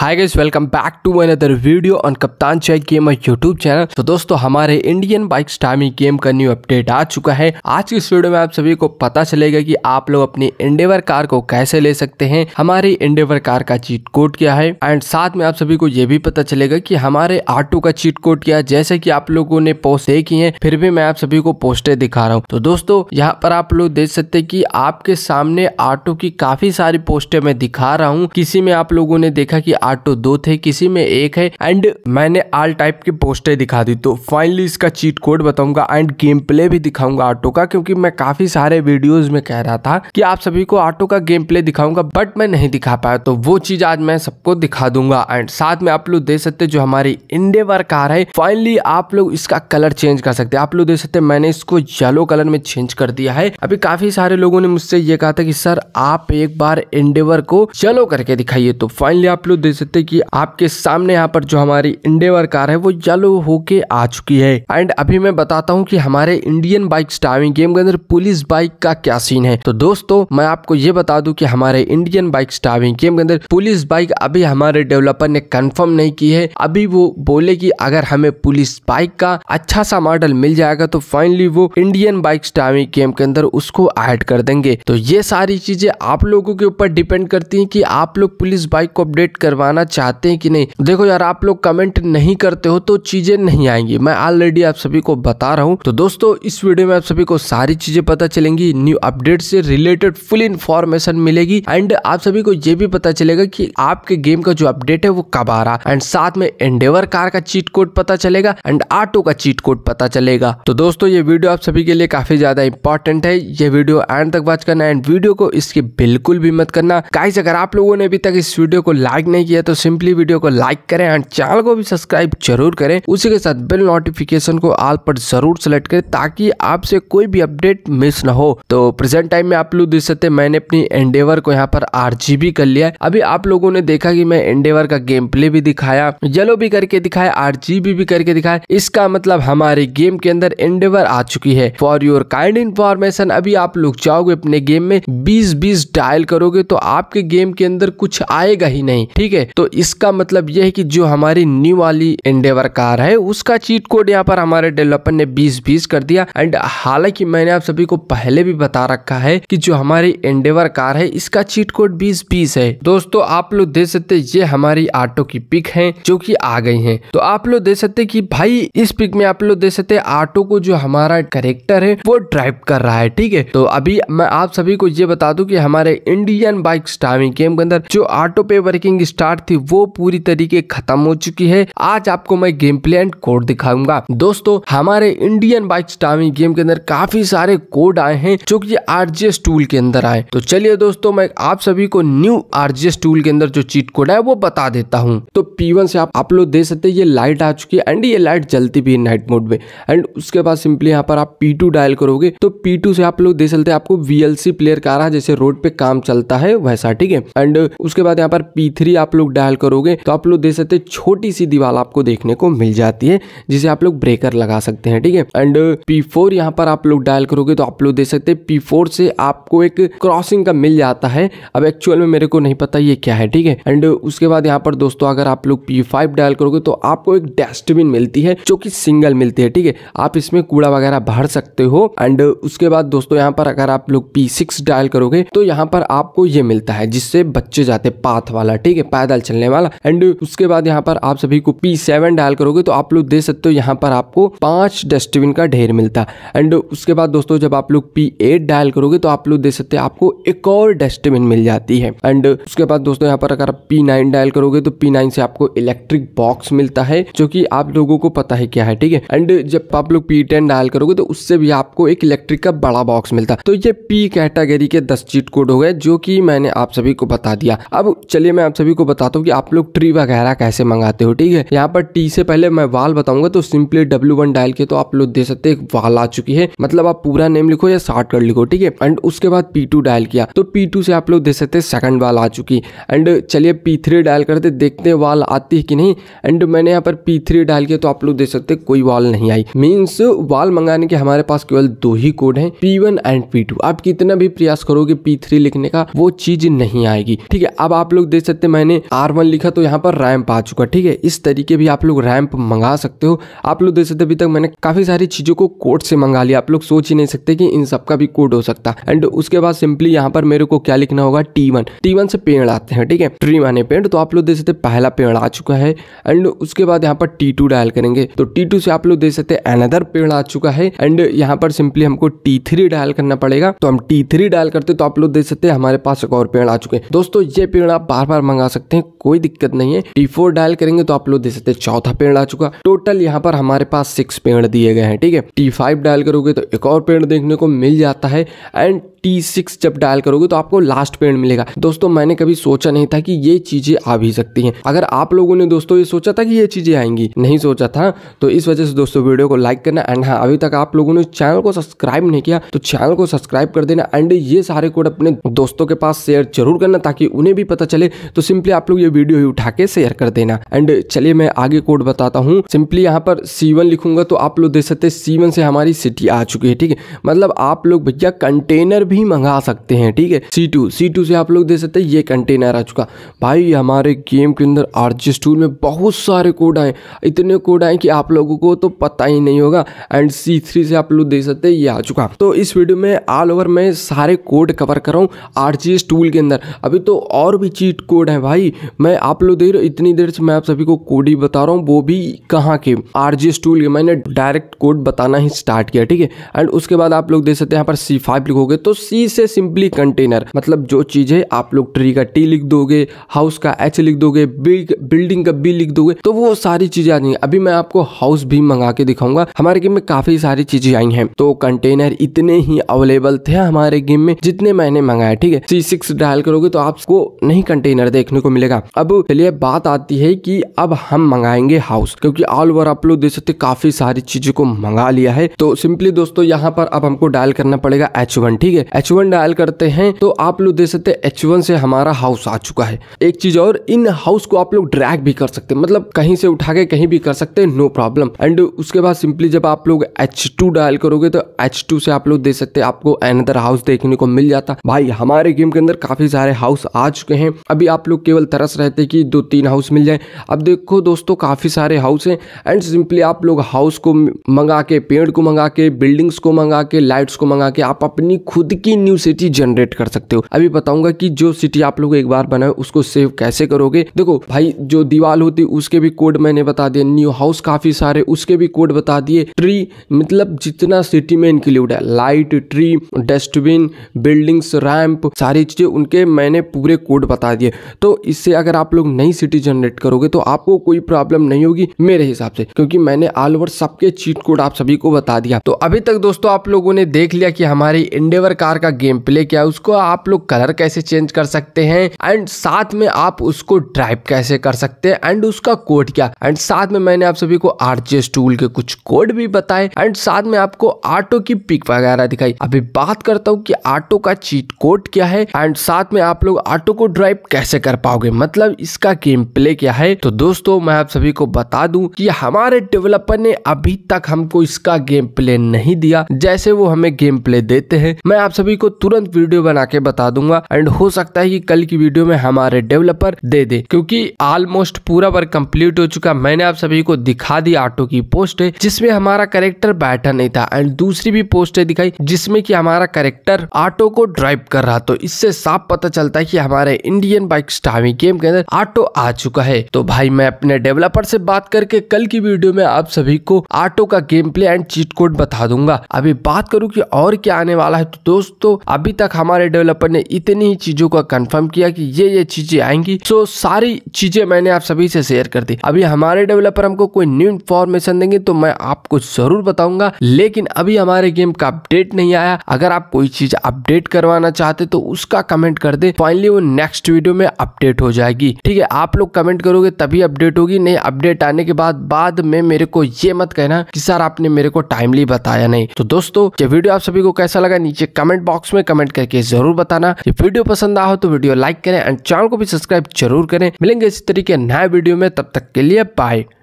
hi guys welcome back to my other video on Kaptaan Chai gamer YouTube channel तो दोस्तों हमारे Indian bike स्टामी game का न्यू अपडेट आ चुका है आज की इस वीडियो में आप सभी को पता चलेगा कि आप लोग अपनी इंडेवर कार को कैसे ले सकते हैं हमारी इंडेवर कार का चीट कोड क्या है एंड साथ में आप सभी को ये भी पता चलेगा की हमारे ऑटो का चीट कोड क्या है जैसे की आप लोगों ने पोस्ट देखी है फिर भी मैं आप सभी को पोस्टे दिखा रहा हूँ तो दोस्तों यहाँ पर आप लोग देख सकते की आपके सामने ऑटो की काफी सारी पोस्टे मैं दिखा रहा हूँ किसी में आप लोगों ने देखा की आठ टू दो थे किसी में एक है एंड मैंने आल टाइप की पोस्टर दिखा दी तो फाइनली इसका चीट कोड बताऊंगा एंड गेम प्ले भी दिखाऊंगा ऑटो का क्योंकि मैं काफी सारे वीडियोज में कह रहा था कि आप सभी को ऑटो का गेम प्ले दिखाऊंगा बट मैं नहीं दिखा पाया तो वो चीज आज मैं सबको दिखा दूंगा एंड साथ में आप लोग दे सकते जो हमारी इंडेवर कार है फाइनली आप लोग इसका कलर चेंज कर सकते आप लोग दे सकते मैंने इसको येलो कलर में चेंज कर दिया है अभी काफी सारे लोगों ने मुझसे ये कहा था कि सर आप एक बार इंडेवर को येलो करके दिखाइए तो फाइनली आप लोग दे सकते कि आपके सामने यहाँ पर जो हमारी इंडेवर कार है वो येलो होके आ चुकी है एंड अभी मैं बताता हूँ कि हमारे इंडियन बाइक स्टाविंग गेम के अंदर पुलिस बाइक का क्या सीन है तो दोस्तों मैं आपको ये बता दू की हमारे इंडियन बाइक स्टाविंग गेम के अंदर पुलिस बाइक अभी हमारे डेवलपर ने कन्फर्म नहीं की है अभी वो बोले की अगर हमें पुलिस बाइक का अच्छा सा मॉडल मिल जाएगा तो फाइनली वो इंडियन बाइक स्टार्विंग गेम के अंदर उसको एड कर देंगे तो ये सारी चीजें आप लोगों के ऊपर डिपेंड करती है कि आप लोग पुलिस बाइक को अपडेट करवाना बनाना चाहते हैं कि नहीं देखो यार आप लोग कमेंट नहीं करते हो तो चीजें नहीं आएंगी मैं ऑलरेडी आप सभी को बता रहा हूँ तो दोस्तों इस वीडियो में आप सभी को सारी चीजें पता चलेंगी न्यू अपडेट से रिलेटेड फुल इन्फॉर्मेशन मिलेगी एंड आप सभी को ये भी पता चलेगा की आपके गेम का जो अपडेट है वो कब आ रहा एंड साथ में एंडेवर कार का चीट कोड पता चलेगा एंड ऑटो का चीट कोड पता चलेगा तो दोस्तों ये वीडियो आप सभी के लिए काफी ज्यादा इंपॉर्टेंट है ये वीडियो एंड तक वॉच करना एंड वीडियो को इसके बिल्कुल भी मत करना गाइस अगर आप लोगों ने अभी तक इस वीडियो को लाइक नहीं किया है तो सिंपली वीडियो को लाइक करें एंड चैनल को भी सब्सक्राइब जरूर करें उसी के साथ बिल नोटिफिकेशन को आल पर जरूर सेलेक्ट करें ताकि आपसे कोई भी अपडेट मिस ना हो तो प्रेजेंट टाइम में आप लोग देख सकते हैं मैंने अपनी एंडेवर को यहाँ पर आर कर लिया है अभी आप लोगों ने देखा की मैं एंडेवर का गेम प्ले भी दिखाया येलो भी करके दिखाया आर भी करके दिखाया इसका मतलब हमारे गेम के अंदर एंडेवर आ चुकी है फॉर योर काइंड इन्फॉर्मेशन अभी आप लोग जाओगे अपने गेम में बीस बीस डायल करोगे तो आपके गेम के अंदर कुछ आएगा ही नहीं ठीक है तो इसका मतलब यह है कि जो हमारी न्यू वाली एंडेवर कार है उसका चीट कोड यहाँ पर हमारे डेवलपर ने बीस बीस कर दिया एंड हालांकि मैंने आप सभी को पहले भी बता रखा है कि जो हमारी एंडेवर कार है इसका चीट कोड बीस बीस है दोस्तों आप लोग देख सकते ये हमारी ऑटो की पिक है जो की आ गई है तो आप लोग देख सकते की भाई इस पिक में आप लोग देख सकते ऑटो को जो हमारा करेक्टर है वो ड्राइव कर रहा है ठीक है तो अभी मैं आप सभी को ये बता दूं कि हमारे इंडियन बाइक स्टामी गेम के अंदर जो ऑटो पे वर्किंग स्टार कार थी वो पूरी तरीके खत्म हो चुकी है आज आपको मैं गेम प्ले एंड कोड दिखाऊंगा दोस्तों हमारे इंडियन बाइक टामी गेम के अंदर काफी सारे कोड आए हैं जो कि आरजीएस टूल के अंदर आए तो चलिए दोस्तों मैं आप सभी को न्यू आरजीएस टूल के अंदर जो चीट कोड है वो बता देता हूँ तो पी से आप आप लोग दे सकते ये लाइट आ चुकी है एंड ये लाइट जलती भी है नाइट मोड में एंड उसके बाद सिंपली यहाँ पर आप पी डायल करोगे तो पी से आप लोग दे सकते आपको वीएलसी प्लेयर का रहा जैसे रोड पे काम चलता है वैसा ठीक है एंड उसके बाद यहाँ पर पी आप लोग डायल करोगे तो आप लोग देख सकते हैं छोटी सी दीवार आपको देखने को मिल जाती है जिसे आप लोग ब्रेकर लगा सकते हैं ठीक है एंड पी फोर यहाँ पर आप लोग डायल करोगे तो आप लोग देख सकते हैं पी फोर से आपको एक क्रॉसिंग का मिल जाता है अब एक्चुअल में मेरे को नहीं पता ये क्या है ठीक है एंड uh, उसके बाद यहाँ पर दोस्तों अगर आप लोग पी फाइव डायल करोगे तो आपको एक डस्टबिन मिलती है जो कि सिंगल मिलती है ठीक है आप इसमें कूड़ा वगैरह भर सकते हो एंड uh, उसके बाद दोस्तों यहाँ पर अगर आप लोग पी डायल करोगे तो यहाँ पर आपको ये मिलता है जिससे बच्चे जाते पाथ वाला ठीक है डायल चलने वाला एंड उसके बाद यहाँ पर आप सभी को पी सेवन डायल करोगे तो आप लोग दे सकते हो यहाँ पर आपको पांच डस्टबिन का ढेर मिलता एंड उसके बाद दोस्तों जब आप लोग पी एट डायल करोगे तो आप लोग दे सकते हो आपको एक और डस्टबिन मिल जाती है एंड उसके बाद दोस्तों यहाँ पर अगर आप पी नाइन डायल करोगे तो पी नाइन से आपको इलेक्ट्रिक बॉक्स मिलता है जो कि आप लोगों को पता है क्या है ठीक है एंड जब आप लोग पी टेन डायल करोगे तो उससे भी आपको एक इलेक्ट्रिक का बड़ा बॉक्स मिलता तो ये पी कैटेगरी के दस चीट कोड हो गए जो कि मैंने आप सभी को बता दिया अब चलिए मैं आप सभी को बता बताता हूँ कि आप लोग ट्री वगैरह कैसे मंगाते हो ठीक है यहाँ पर टी से पहले मैं वाल बताऊंगा तो सिंपली डब्ल्यू वन डायल के तो आप लोग दे सकते हैं वाल आ चुकी है मतलब आप पूरा नेम लिखो या शॉर्ट शॉर्टकट लिखो ठीक है एंड उसके बाद पी टू डायल किया तो पी टू से आप लोग दे सकते हैं सेकंड वाल आ चुकी एंड चलिए पी थ्री डायल करते देखते हैं वाल आती है कि नहीं एंड मैंने यहाँ पर पी थ्री डायल किया तो आप लोग दे सकते कोई वाल नहीं आई मीन्स वाल मंगाने के हमारे पास केवल दो ही कोड है P one and P two आप कितना भी प्रयास करोगे पी थ्री लिखने का वो चीज नहीं आएगी ठीक है अब आप लोग देख सकते मैंने आर वन लिखा तो यहाँ पर रैम्प आ चुका ठीक है इस तरीके भी आप लोग रैम्प मंगा सकते हो आप लोग देख सकते अभी तक मैंने काफ़ी सारी चीज़ों को कोड से मंगा लिया आप लोग सोच ही नहीं सकते कि इन सबका भी कोड हो सकता एंड उसके बाद सिंपली यहाँ पर मेरे को क्या लिखना होगा टी वन टी वन से पेड़ आते हैं ठीक है ट्री माने पेड़ तो आप लोग देख सकते पहला पेड़ आ चुका है एंड उसके बाद यहाँ पर टी टू डायल करेंगे तो टी टू से आप लोग देख सकते हैं अनदर पेड़ आ चुका है एंड यहाँ पर सिंपली हमको टी थ्री डायल करना पड़ेगा तो हम टी थ्री डायल करते तो आप लोग देख सकते हैं हमारे पास एक और पेड़ आ चुके हैं दोस्तों ये पेड़ आप बार बार मंगा सकते हैं हैं कोई दिक्कत नहीं है टी फोर डायल करेंगे तो आप लोग दे सकते हैं चौथा पेड़ आ चुका टोटल यहाँ पर हमारे पास सिक्स पेड़ दिए गए हैं ठीक है टी फाइव डायल करोगे तो एक और पेड़ देखने को मिल जाता है एंड टी सिक्स जब डायल करोगे तो आपको लास्ट पेड़ मिलेगा दोस्तों मैंने कभी सोचा नहीं था कि ये चीजें आ भी सकती हैं अगर आप लोगों ने दोस्तों ये सोचा था कि ये चीजें आएंगी नहीं सोचा था तो इस वजह से दोस्तों वीडियो को लाइक करना एंड हाँ अभी तक आप लोगों ने चैनल को सब्सक्राइब नहीं किया तो चैनल को सब्सक्राइब कर देना एंड ये सारे कोड अपने दोस्तों के पास शेयर जरूर करना ताकि उन्हें भी पता चले तो सिंपली आप लोग ये वीडियो ही उठा के शेयर कर देना एंड चलिए मैं आगे कोड बताता हूँ सिंपली यहाँ पर सी लिखूंगा तो आप लोग देख सकते हैं सी से हमारी सिटी आ चुकी है ठीक है मतलब आप लोग भैया कंटेनर भी मंगा सकते हैं ठीक है सी टू सी टू से आप लोग देख सकते हैं ये कंटेनर आ चुका भाई हमारे गेम के अंदर आर्जिस स्टूल में बहुत सारे कोड आए इतने कोड आए कि आप लोगों को तो पता ही नहीं होगा एंड सी थ्री से आप लोग देख सकते हैं ये आ चुका तो इस वीडियो में ऑल ओवर मैं सारे कोड कवर कर रहा हूँ आर स्टूल के अंदर अभी तो और भी चीट कोड है भाई मैं आप लोग देर इतनी देर से मैं आप सभी को कोड ही बता रहा हूँ वो भी कहाँ के आर जी टूल के मैंने डायरेक्ट कोड बताना ही स्टार्ट किया ठीक है एंड उसके बाद आप लोग देख सकते हैं यहाँ पर सी फाइव लिखोगे तो सी से सिंपली कंटेनर मतलब जो चीज़ है आप लोग ट्री का टी लिख दोगे हाउस का एच लिख दोगे बिल्डिंग का बी लिख दोगे तो वो सारी चीज़ें आ जाएंगी अभी मैं आपको हाउस भी मंगा के दिखाऊंगा हमारे गेम में काफ़ी सारी चीज़ें आई हैं तो कंटेनर इतने ही अवेलेबल थे हमारे गेम में जितने मैंने मंगाया ठीक है सी सिक्स डायल करोगे तो आपको नहीं कंटेनर देखने को मिले मिलेगा अब चलिए बात आती है कि अब हम मंगाएंगे हाउस क्योंकि ऑल ओवर आप लोग देख सकते काफी सारी चीजों को मंगा लिया है तो सिंपली दोस्तों यहाँ पर अब हमको डायल करना पड़ेगा एच ठीक है एच डायल करते हैं तो आप लोग देख सकते एच वन से हमारा हाउस आ चुका है एक चीज और इन हाउस को आप लोग ड्रैग भी कर सकते हैं मतलब कहीं से उठा के कहीं भी कर सकते हैं नो प्रॉब्लम एंड उसके बाद सिंपली जब आप लोग एच डायल करोगे तो एच से आप लोग देख सकते हैं आपको एनदर हाउस देखने को मिल जाता भाई हमारे गेम के अंदर काफी सारे हाउस आ चुके हैं अभी आप लोग केवल तरस रहे थे कि दो तीन हाउस मिल जाए अब देखो दोस्तों काफ़ी सारे हाउस हैं एंड सिंपली आप लोग हाउस को मंगा के पेड़ को मंगा के बिल्डिंग्स को मंगा के लाइट्स को मंगा के आप अपनी खुद की न्यू सिटी जनरेट कर सकते हो अभी बताऊंगा कि जो सिटी आप लोग एक बार बनाए उसको सेव कैसे करोगे देखो भाई जो दीवार होती उसके भी कोड मैंने बता दिया न्यू हाउस काफी सारे उसके भी कोड बता दिए ट्री मतलब जितना सिटी में इंक्लूड है light tree dustbin buildings ramp सारी चीजें उनके मैंने पूरे कोड बता दिए तो इस इससे अगर आप लोग नई सिटी जनरेट करोगे तो आपको कोई प्रॉब्लम नहीं होगी मेरे हिसाब से क्योंकि मैंने ऑल ओवर सबके चीट कोड आप सभी को बता दिया तो अभी तक दोस्तों आप लोगों ने देख लिया कि हमारी इंडेवर कार का गेम प्ले क्या है उसको आप लोग कलर कैसे चेंज कर सकते हैं एंड साथ में आप उसको ड्राइव कैसे कर सकते हैं एंड उसका कोड क्या एंड साथ में मैंने आप सभी को आरजीएस टूल के कुछ कोड भी बताए एंड साथ में आपको ऑटो की पिक वगैरह दिखाई अभी बात करता हूँ कि ऑटो का चीट कोड क्या है एंड साथ में आप लोग ऑटो को ड्राइव कैसे कर पाओगे करोगे मतलब इसका गेम प्ले क्या है तो दोस्तों मैं आप सभी को बता दूं कि हमारे डेवलपर ने अभी तक हमको इसका गेम प्ले नहीं दिया जैसे वो हमें गेम प्ले देते हैं मैं आप सभी को तुरंत वीडियो बना के बता दूंगा एंड हो सकता है कि कल की वीडियो में हमारे डेवलपर दे दे क्योंकि ऑलमोस्ट पूरा वर्क कम्प्लीट हो चुका मैंने आप सभी को दिखा दी ऑटो की पोस्ट है जिसमें हमारा करेक्टर बैठा नहीं था एंड दूसरी भी पोस्ट है दिखाई जिसमें की हमारा करेक्टर ऑटो को ड्राइव कर रहा तो इससे साफ पता चलता है कि हमारे इंडियन बाइक स्टावी गेम के अंदर ऑटो आ चुका है तो भाई मैं अपने डेवलपर से बात करके कल की वीडियो में आप सभी को ऑटो का game play and cheat code बता दूंगा अभी बात करूँ की और क्या आने वाला है तो दोस्तों अभी तक हमारे डेवलपर ने इतनी ही चीजों का कंफर्म किया कि ये ये चीजें आएंगी सो सारी चीजें मैंने आप सभी से शेयर कर दी अभी हमारे डेवलपर हमको कोई न्यू इन्फॉर्मेशन देंगे तो मैं आपको जरूर बताऊंगा लेकिन अभी हमारे गेम का अपडेट नहीं आया अगर आप कोई चीज अपडेट करवाना चाहते तो उसका कमेंट कर दे फाइनली वो नेक्स्ट वीडियो में अपडेट हो जाएगी ठीक है आप लोग कमेंट करोगे तभी अपडेट होगी नहीं अपडेट आने के बाद बाद में मेरे को ये मत कहना कि सर आपने मेरे को टाइमली बताया नहीं तो दोस्तों ये वीडियो आप सभी को कैसा लगा नीचे कमेंट बॉक्स में कमेंट करके जरूर बताना ये वीडियो पसंद आ हो तो वीडियो लाइक करें एंड चैनल को भी सब्सक्राइब जरूर करें मिलेंगे इसी तरीके नए वीडियो में तब तक के लिए बाय